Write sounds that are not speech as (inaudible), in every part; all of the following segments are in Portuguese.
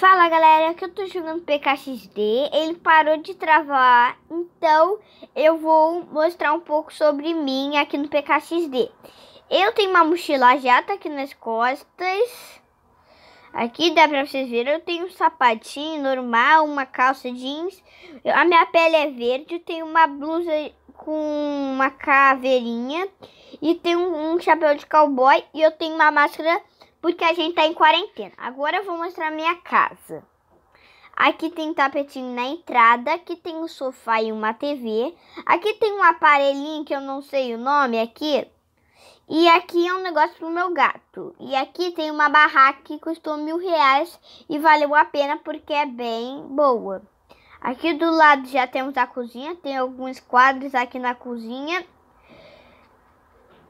Fala galera, que eu tô jogando PKXD, ele parou de travar, então eu vou mostrar um pouco sobre mim aqui no PKXD. Eu tenho uma mochila já, tá aqui nas costas, aqui dá pra vocês verem, eu tenho um sapatinho normal, uma calça jeans, a minha pele é verde, eu tenho uma blusa com uma caveirinha e tenho um chapéu de cowboy e eu tenho uma máscara porque a gente tá em quarentena. Agora eu vou mostrar minha casa. Aqui tem tapetinho na entrada, aqui tem um sofá e uma TV. Aqui tem um aparelhinho que eu não sei o nome aqui. E aqui é um negócio pro meu gato. E aqui tem uma barraca que custou mil reais e valeu a pena porque é bem boa. Aqui do lado já temos a cozinha, tem alguns quadros aqui na cozinha.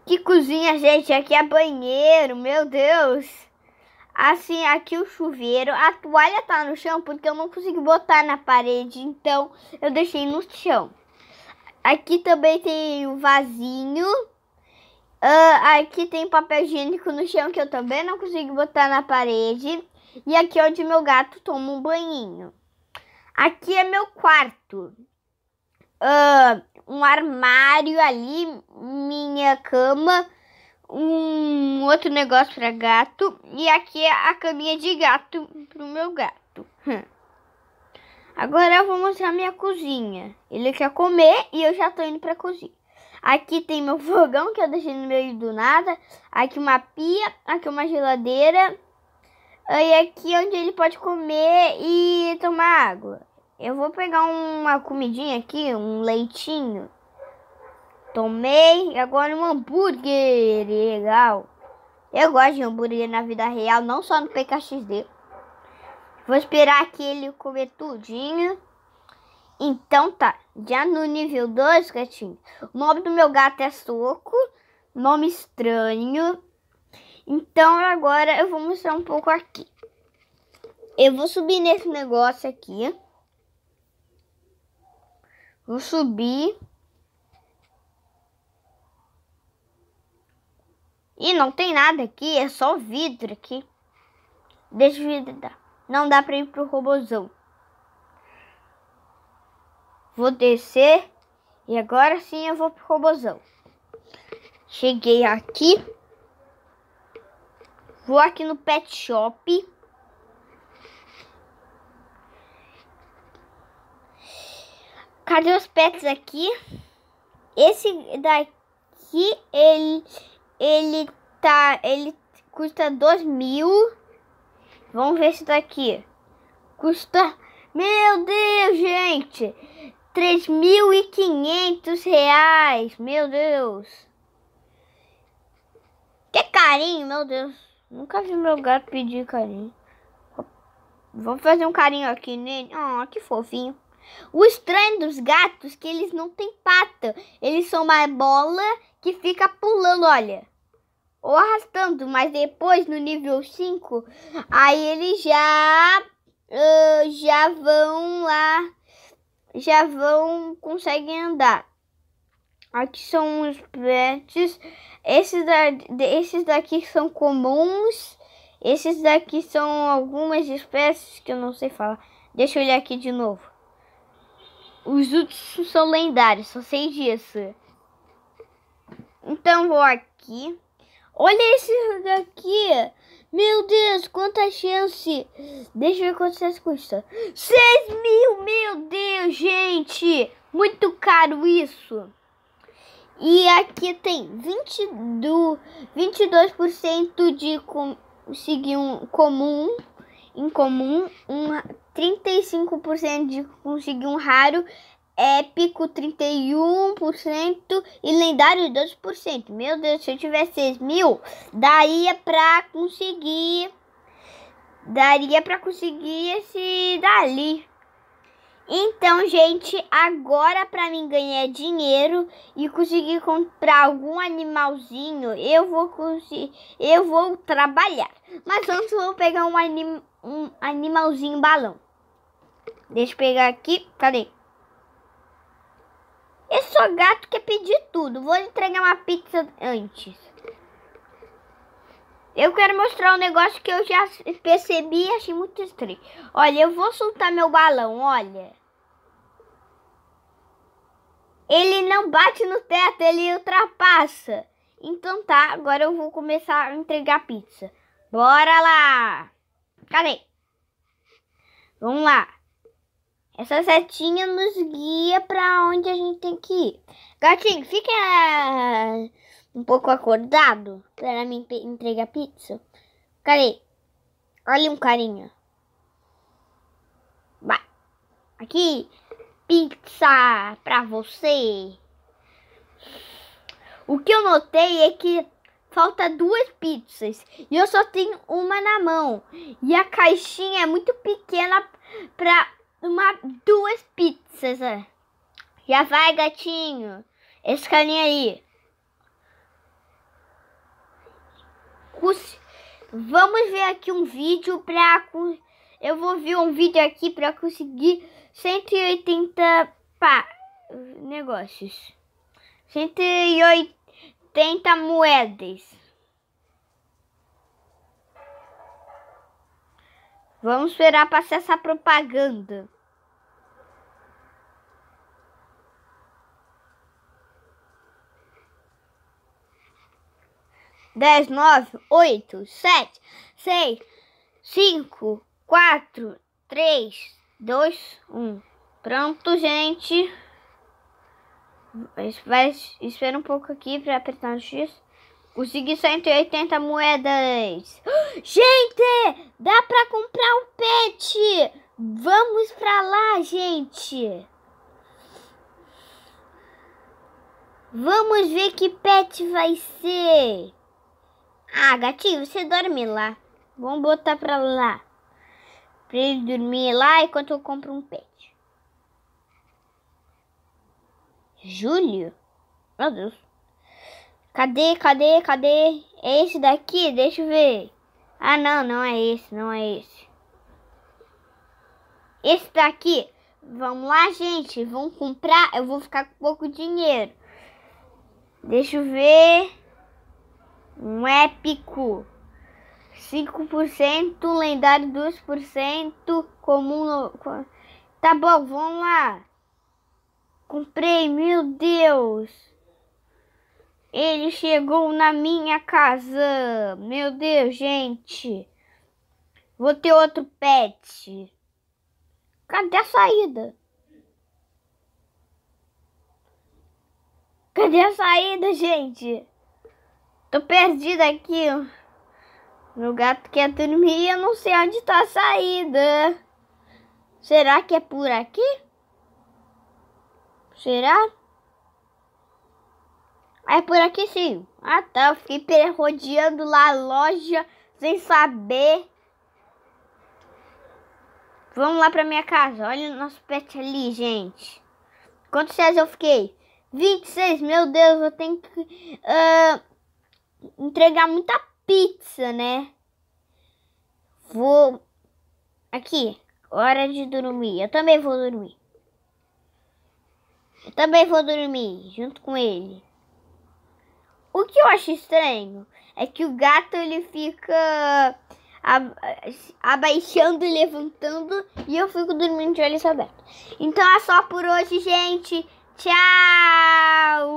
Que cozinha, gente. Aqui é banheiro, meu Deus. Assim, aqui o chuveiro. A toalha tá no chão porque eu não consegui botar na parede. Então, eu deixei no chão. Aqui também tem o vasinho. Uh, aqui tem papel higiênico no chão que eu também não consigo botar na parede. E aqui é onde meu gato toma um banhinho. Aqui é meu quarto. Uh, um armário ali. Minha a cama, um outro negócio para gato e aqui é a caminha de gato pro meu gato. Hum. Agora eu vou mostrar minha cozinha. Ele quer comer e eu já tô indo pra cozinha. Aqui tem meu (laughs) fogão que eu deixei no meio do nada. Aqui uma pia, aqui uma geladeira. E aqui é onde ele pode comer e tomar água. Eu vou pegar uma comidinha aqui, um leitinho. Tomei e agora um hambúrguer. Legal. Eu gosto de hambúrguer na vida real, não só no PKXD. Vou esperar que ele comer tudinho. Então tá, já no nível 2, gatinho. O nome do meu gato é Soco, nome estranho. Então agora eu vou mostrar um pouco aqui. Eu vou subir nesse negócio aqui. Vou subir. E não tem nada aqui, é só vidro aqui. Deixa vidro dar. Não dá pra ir pro robozão. Vou descer. E agora sim eu vou pro robozão. Cheguei aqui. Vou aqui no pet shop. Cadê os pets aqui? Esse daqui, ele ele tá. Ele custa 2 mil. Vamos ver isso daqui. Custa. Meu Deus, gente! 3.500 reais! Meu Deus! Que carinho, meu Deus! Nunca vi meu gato pedir carinho. Vou fazer um carinho aqui nele. Ah, oh, que fofinho. O estranho dos gatos é que eles não têm pata. Eles são uma bola que fica pulando, olha. Ou arrastando, mas depois no nível 5, aí eles já uh, já vão lá, já vão conseguem andar. Aqui são os pets. Esses, da, esses daqui são comuns. Esses daqui são algumas espécies que eu não sei falar. Deixa eu olhar aqui de novo. Os outros são lendários, só sei disso. Então vou aqui. Olha esse daqui. Meu Deus, quanta chance. Deixa eu ver isso custa. 6 mil, meu Deus, gente. Muito caro isso. E aqui tem 22, 22% de conseguir um comum, incomum, um 35% de conseguir um raro épico 31% e lendário 12%. Meu Deus, se eu tiver 6 mil, daria pra conseguir. Daria pra conseguir esse dali. Então, gente, agora pra mim ganhar dinheiro e conseguir comprar algum animalzinho, eu vou conseguir, eu vou trabalhar. Mas antes eu vou pegar um, anim, um animalzinho balão. Deixa eu pegar aqui, cadê? Esse só gato quer pedir tudo. Vou entregar uma pizza antes. Eu quero mostrar um negócio que eu já percebi e achei muito estranho. Olha, eu vou soltar meu balão, olha. Ele não bate no teto, ele ultrapassa. Então tá, agora eu vou começar a entregar pizza. Bora lá! Cadê? Vamos lá. Essa setinha nos guia para onde a gente tem que ir. Gatinho, fica eh, um pouco acordado para me entregar pizza. Cadê? Olha um carinha. Vai. Aqui, pizza para você. O que eu notei é que falta duas pizzas e eu só tenho uma na mão. E a caixinha é muito pequena para uma, duas pizzas. Já vai, gatinho. Esse carinha aí. Vamos ver aqui um vídeo pra... Eu vou ver um vídeo aqui pra conseguir 180 pá, negócios. 180 moedas. Vamos esperar passar essa propaganda. Dez, nove, oito, sete, seis, cinco, quatro, três, dois, um. Pronto, gente. Vai, espera um pouco aqui para apertar no X. Consegui 180 moedas. (gasps) Gente, dá pra comprar um pet. Vamos pra lá, gente. Vamos ver que pet vai ser. Ah, gatinho, você dorme lá. Vamos botar pra lá. Pra ele dormir lá enquanto eu compro um pet. Júlio? Meu Deus. Cadê, cadê, cadê? É esse daqui? Deixa eu ver. Ah, não, não é esse, não é esse. Esse daqui. Vamos lá, gente. Vamos comprar. Eu vou ficar com pouco dinheiro. Deixa eu ver. Um épico. 5%, lendário 2%, comum. Tá bom, vamos lá. Comprei, meu Deus. Ele chegou na minha casa. Meu Deus, gente. Vou ter outro pet. Cadê a saída? Cadê a saída, gente? Tô perdida aqui. Meu gato quer dormir eu não sei onde tá a saída. Será que é por aqui? Será? É por aqui sim. Ah tá, eu fiquei rodeando lá a loja sem saber. Vamos lá pra minha casa. Olha o nosso pet ali, gente. Quantos reais eu fiquei? 26, meu Deus, eu tenho que uh, entregar muita pizza, né? Vou. Aqui, hora de dormir. Eu também vou dormir. Eu também vou dormir junto com ele. O que eu acho estranho é que o gato ele fica abaixando e levantando e eu fico dormindo de olhos abertos. Então é só por hoje, gente. Tchau!